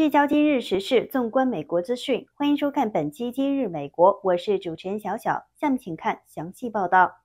聚焦今日时事，纵观美国资讯。欢迎收看本期《今日美国》，我是主持人小小。下面请看详细报道。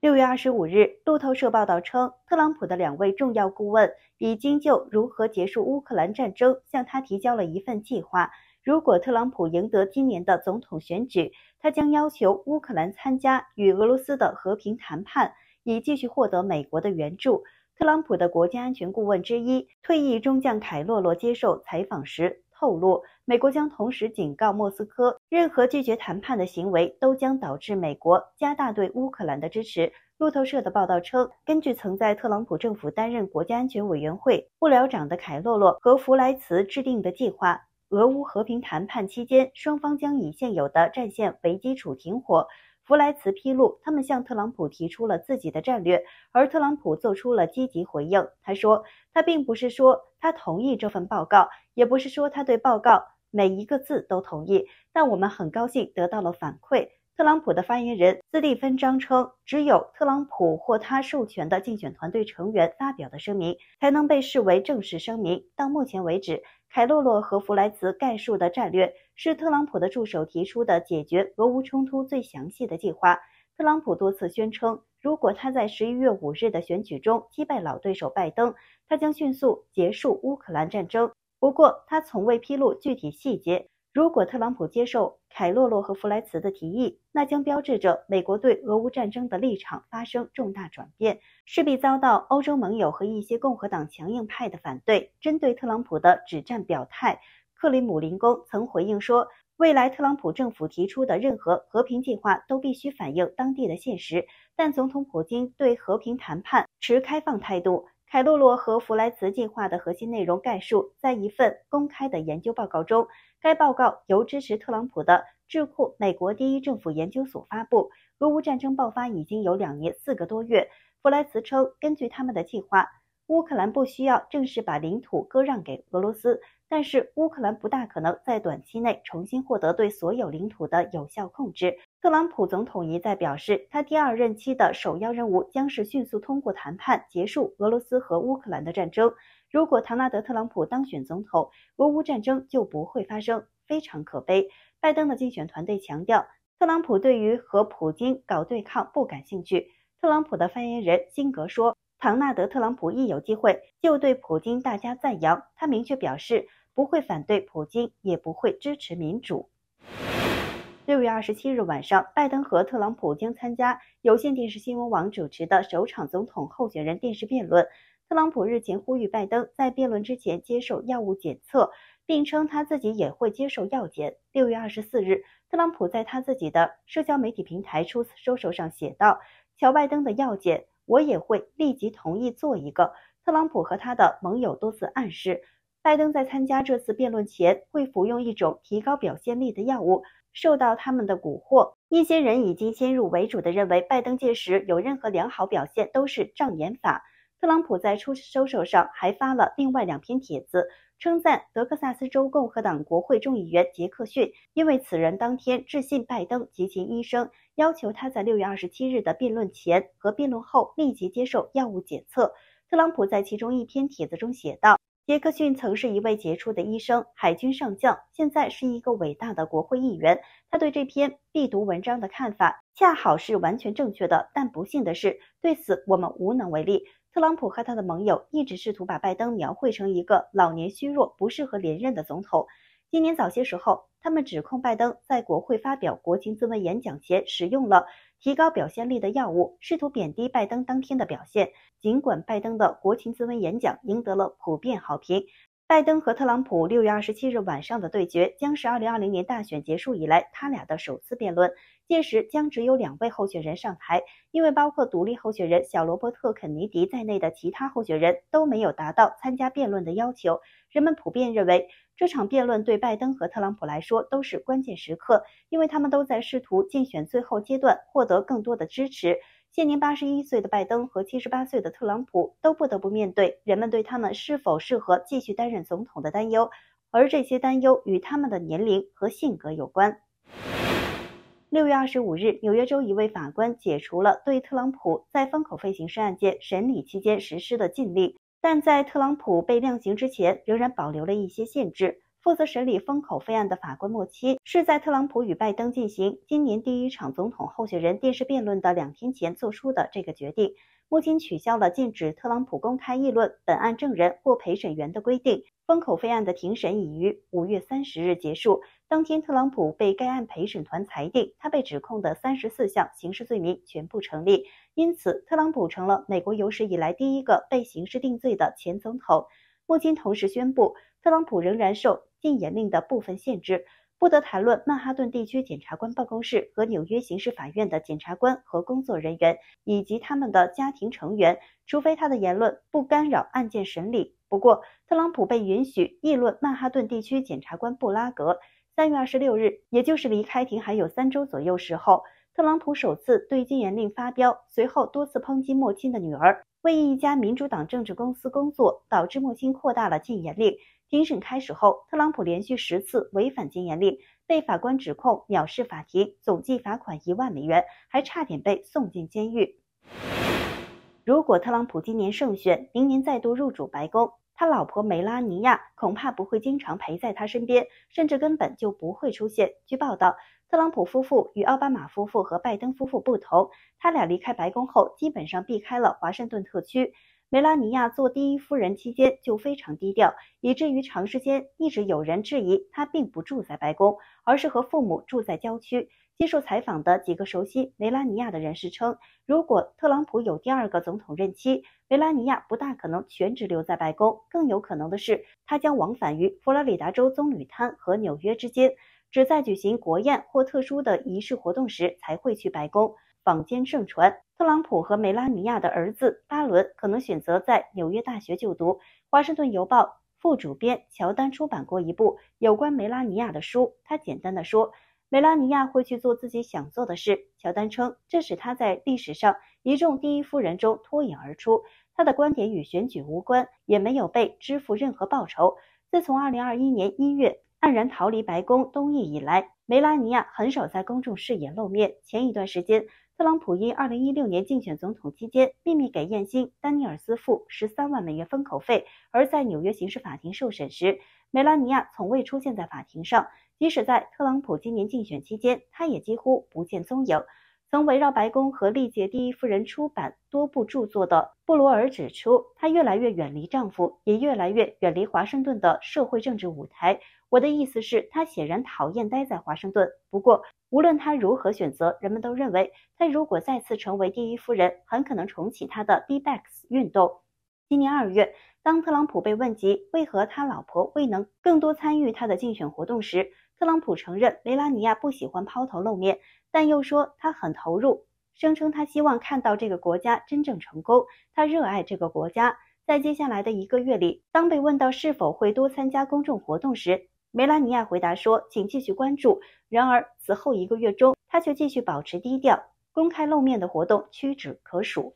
六月二十五日，路透社报道称，特朗普的两位重要顾问已经就如何结束乌克兰战争向他提交了一份计划。如果特朗普赢得今年的总统选举，他将要求乌克兰参加与俄罗斯的和平谈判，以继续获得美国的援助。特朗普的国家安全顾问之一、退役中将凯洛洛接受采访时透露，美国将同时警告莫斯科，任何拒绝谈判的行为都将导致美国加大对乌克兰的支持。路透社的报道称，根据曾在特朗普政府担任国家安全委员会副僚长的凯洛洛和弗莱茨制定的计划，俄乌和平谈判期间，双方将以现有的战线为基础停火。弗莱茨披露，他们向特朗普提出了自己的战略，而特朗普做出了积极回应。他说：“他并不是说他同意这份报告，也不是说他对报告每一个字都同意，但我们很高兴得到了反馈。”特朗普的发言人斯蒂芬·张称，只有特朗普或他授权的竞选团队成员发表的声明才能被视为正式声明。到目前为止，凯洛洛和弗莱茨概述的战略是特朗普的助手提出的解决俄乌冲突最详细的计划。特朗普多次宣称，如果他在11月5日的选举中击败老对手拜登，他将迅速结束乌克兰战争。不过，他从未披露具体细节。如果特朗普接受，凯洛洛和弗莱茨的提议，那将标志着美国对俄乌战争的立场发生重大转变，势必遭到欧洲盟友和一些共和党强硬派的反对。针对特朗普的止战表态，克里姆林宫曾回应说，未来特朗普政府提出的任何和平计划都必须反映当地的现实，但总统普京对和平谈判持开放态度。凯洛洛和弗莱茨计划的核心内容概述，在一份公开的研究报告中，该报告由支持特朗普的智库美国第一政府研究所发布。俄乌战争爆发已经有两年四个多月，弗莱茨称，根据他们的计划，乌克兰不需要正式把领土割让给俄罗斯。但是乌克兰不大可能在短期内重新获得对所有领土的有效控制。特朗普总统一再表示，他第二任期的首要任务将是迅速通过谈判结束俄罗斯和乌克兰的战争。如果唐纳德·特朗普当选总统，俄乌战争就不会发生，非常可悲。拜登的竞选团队强调，特朗普对于和普京搞对抗不感兴趣。特朗普的发言人辛格说：“唐纳德·特朗普一有机会就对普京大加赞扬。”他明确表示。不会反对普京，也不会支持民主。六月二十七日晚上，拜登和特朗普将参加有线电视新闻网主持的首场总统候选人电视辩论。特朗普日前呼吁拜登在辩论之前接受药物检测，并称他自己也会接受药检。六月二十四日，特朗普在他自己的社交媒体平台“出书手”上写道：“乔拜登的药检，我也会立即同意做一个。”特朗普和他的盟友多次暗示。拜登在参加这次辩论前会服用一种提高表现力的药物，受到他们的蛊惑。一些人已经先入为主的认为，拜登届时有任何良好表现都是障眼法。特朗普在初收手上还发了另外两篇帖子，称赞德克萨斯州共和党国会众议员杰克逊，因为此人当天致信拜登及其医生，要求他在六月二十七日的辩论前和辩论后立即接受药物检测。特朗普在其中一篇帖子中写道。杰克逊曾是一位杰出的医生、海军上将，现在是一个伟大的国会议员。他对这篇必读文章的看法恰好是完全正确的，但不幸的是，对此我们无能为力。特朗普和他的盟友一直试图把拜登描绘成一个老年虚弱、不适合连任的总统。今年早些时候，他们指控拜登在国会发表国情咨文演讲前使用了。提高表现力的药物，试图贬低拜登当天的表现。尽管拜登的国情咨文演讲赢得了普遍好评，拜登和特朗普六月二十七日晚上的对决将是二零二零年大选结束以来他俩的首次辩论。届时将只有两位候选人上台，因为包括独立候选人小罗伯特肯尼迪在内的其他候选人都没有达到参加辩论的要求。人们普遍认为。这场辩论对拜登和特朗普来说都是关键时刻，因为他们都在试图竞选最后阶段获得更多的支持。现年八十一岁的拜登和七十八岁的特朗普都不得不面对人们对他们是否适合继续担任总统的担忧，而这些担忧与他们的年龄和性格有关。六月二十五日，纽约州一位法官解除了对特朗普在风口飞行式案件审理期间实施的禁令。但在特朗普被量刑之前，仍然保留了一些限制。负责审理封口费案的法官莫奇是在特朗普与拜登进行今年第一场总统候选人电视辩论的两天前做出的这个决定。目前取消了禁止特朗普公开议论本案证人或陪审员的规定。封口费案的庭审已于五月三十日结束。当天，特朗普被该案陪审团裁定，他被指控的三十四项刑事罪名全部成立，因此，特朗普成了美国有史以来第一个被刑事定罪的前总统。莫金同时宣布，特朗普仍然受禁言令的部分限制，不得谈论曼哈顿地区检察官办公室和纽约刑事法院的检察官和工作人员以及他们的家庭成员，除非他的言论不干扰案件审理。不过，特朗普被允许议论曼哈顿地区检察官布拉格。三月二十六日，也就是离开庭还有三周左右时候，特朗普首次对禁言令发飙，随后多次抨击莫钦的女儿为一家民主党政治公司工作，导致莫钦扩大了禁言令。庭审开始后，特朗普连续十次违反禁言令，被法官指控藐视法庭，总计罚款一万美元，还差点被送进监狱。如果特朗普今年胜选，明年再度入主白宫。他老婆梅拉尼亚恐怕不会经常陪在他身边，甚至根本就不会出现。据报道，特朗普夫妇与奥巴马夫妇和拜登夫妇不同，他俩离开白宫后，基本上避开了华盛顿特区。梅拉尼亚做第一夫人期间就非常低调，以至于长时间一直有人质疑她并不住在白宫，而是和父母住在郊区。接受采访的几个熟悉梅拉尼亚的人士称，如果特朗普有第二个总统任期，梅拉尼亚不大可能全职留在白宫，更有可能的是，他将往返于佛罗里达州棕榈滩和纽约之间，只在举行国宴或特殊的仪式活动时才会去白宫。坊间盛传，特朗普和梅拉尼亚的儿子巴伦可能选择在纽约大学就读。华盛顿邮报副主编乔丹出版过一部有关梅拉尼亚的书，他简单的说。梅拉尼亚会去做自己想做的事。乔丹称，这使他在历史上一众第一夫人中脱颖而出。他的观点与选举无关，也没有被支付任何报酬。自从2021年1月黯然逃离白宫东翼以来，梅拉尼亚很少在公众视野露面。前一段时间，特朗普因2016年竞选总统期间秘密给艳星丹尼尔斯付13万美元封口费，而在纽约刑事法庭受审时，梅拉尼亚从未出现在法庭上。即使在特朗普今年竞选期间，他也几乎不见踪影。曾围绕白宫和历届第一夫人出版多部著作的布罗尔指出，她越来越远离丈夫，也越来越远离华盛顿的社会政治舞台。我的意思是，她显然讨厌待在华盛顿。不过，无论她如何选择，人们都认为，她如果再次成为第一夫人，很可能重启她的 B b a x 运动。今年二月，当特朗普被问及为何他老婆未能更多参与他的竞选活动时，特朗普承认梅拉尼亚不喜欢抛头露面，但又说他很投入，声称他希望看到这个国家真正成功。他热爱这个国家。在接下来的一个月里，当被问到是否会多参加公众活动时，梅拉尼亚回答说：“请继续关注。”然而，此后一个月中，他却继续保持低调，公开露面的活动屈指可数。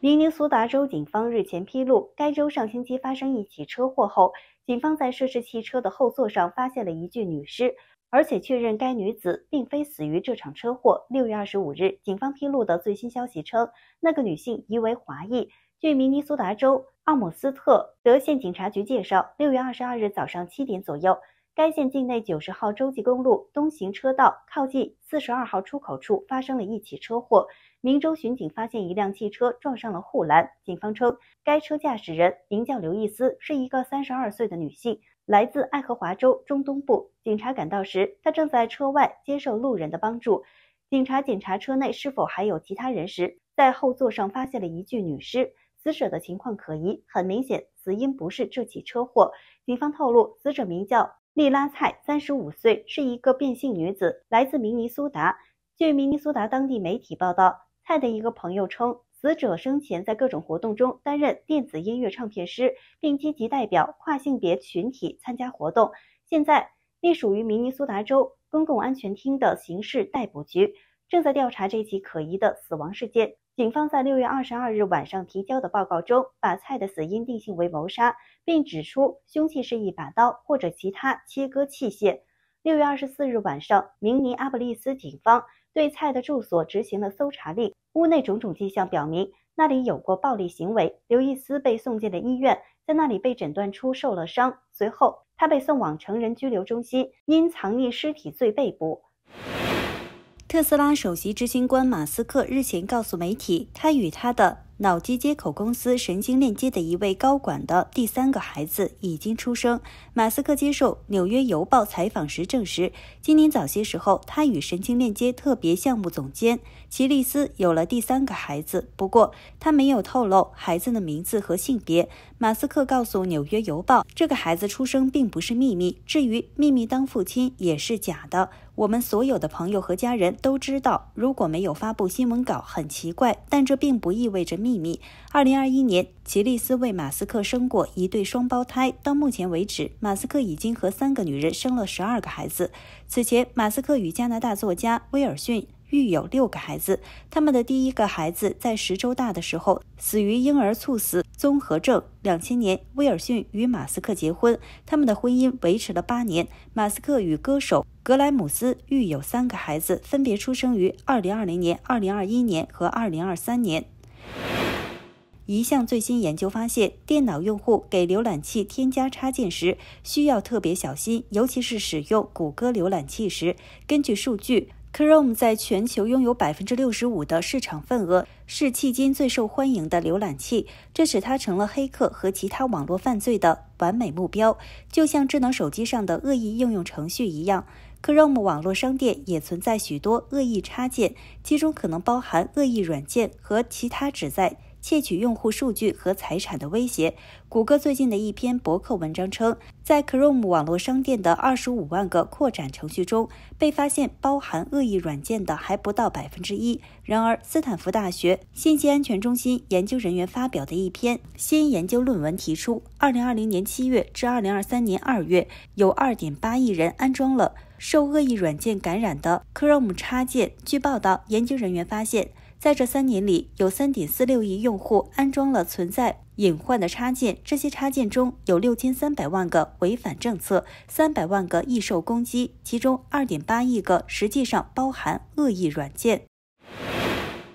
明尼苏达州警方日前披露，该州上星期发生一起车祸后。警方在涉事汽车的后座上发现了一具女尸，而且确认该女子并非死于这场车祸。六月二十五日，警方披露的最新消息称，那个女性疑为华裔。据明尼苏达州奥姆斯特德县警察局介绍，六月二十二日早上七点左右，该县境内九十号洲际公路东行车道靠近四十二号出口处发生了一起车祸。明州巡警发现一辆汽车撞上了护栏。警方称，该车驾驶人名叫刘易斯，是一个三十二岁的女性，来自爱荷华州中东部。警察赶到时，她正在车外接受路人的帮助。警察检查车内是否还有其他人时，在后座上发现了一具女尸，死者的情况可疑，很明显死因不是这起车祸。警方透露，死者名叫利拉蔡，三十五岁，是一个变性女子，来自明尼苏达。据明尼苏达当地媒体报道。蔡的一个朋友称，死者生前在各种活动中担任电子音乐唱片师，并积极代表跨性别群体参加活动。现在，隶属于明尼苏达州公共安全厅的刑事逮捕局正在调查这起可疑的死亡事件。警方在六月二十二日晚上提交的报告中，把蔡的死因定性为谋杀，并指出凶器是一把刀或者其他切割器械。六月二十四日晚上，明尼阿波利斯警方。对蔡的住所执行了搜查令，屋内种种迹象表明那里有过暴力行为。刘易斯被送进了医院，在那里被诊断出受了伤，随后他被送往成人拘留中心，因藏匿尸体罪被捕。特斯拉首席执行官马斯克日前告诉媒体，他与他的。脑机接口公司神经链接的一位高管的第三个孩子已经出生。马斯克接受《纽约邮报》采访时证实，今年早些时候他与神经链接特别项目总监齐利斯有了第三个孩子。不过，他没有透露孩子的名字和性别。马斯克告诉《纽约邮报》，这个孩子出生并不是秘密，至于秘密当父亲也是假的。我们所有的朋友和家人都知道，如果没有发布新闻稿，很奇怪，但这并不意味着秘密。二零二一年，吉利斯为马斯克生过一对双胞胎。到目前为止，马斯克已经和三个女人生了十二个孩子。此前，马斯克与加拿大作家威尔逊。育有六个孩子，他们的第一个孩子在十周大的时候死于婴儿猝死综合症。两千年，威尔逊与马斯克结婚，他们的婚姻维持了八年。马斯克与歌手格莱姆斯育有三个孩子，分别出生于二零二零年、二零二一年和二零二三年。一项最新研究发现，电脑用户给浏览器添加插件时需要特别小心，尤其是使用谷歌浏览器时。根据数据。Chrome 在全球拥有百分之六十五的市场份额，是迄今最受欢迎的浏览器，这使它成了黑客和其他网络犯罪的完美目标。就像智能手机上的恶意应用程序一样，Chrome 网络商店也存在许多恶意插件，其中可能包含恶意软件和其他旨在。窃取用户数据和财产的威胁。谷歌最近的一篇博客文章称，在 Chrome 网络商店的25万个扩展程序中，被发现包含恶意软件的还不到百分之一。然而，斯坦福大学信息安全中心研究人员发表的一篇新研究论文提出，2020年7月至2023年2月，有2.8亿人安装了受恶意软件感染的 Chrome 插件。据报道，研究人员发现。在这三年里，有三点四六亿用户安装了存在隐患的插件，这些插件中有六千三百万个违反政策，三百万个易受攻击，其中二点八亿个实际上包含恶意软件。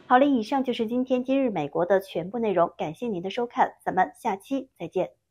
好了，以上就是今天今日美国的全部内容，感谢您的收看，咱们下期再见。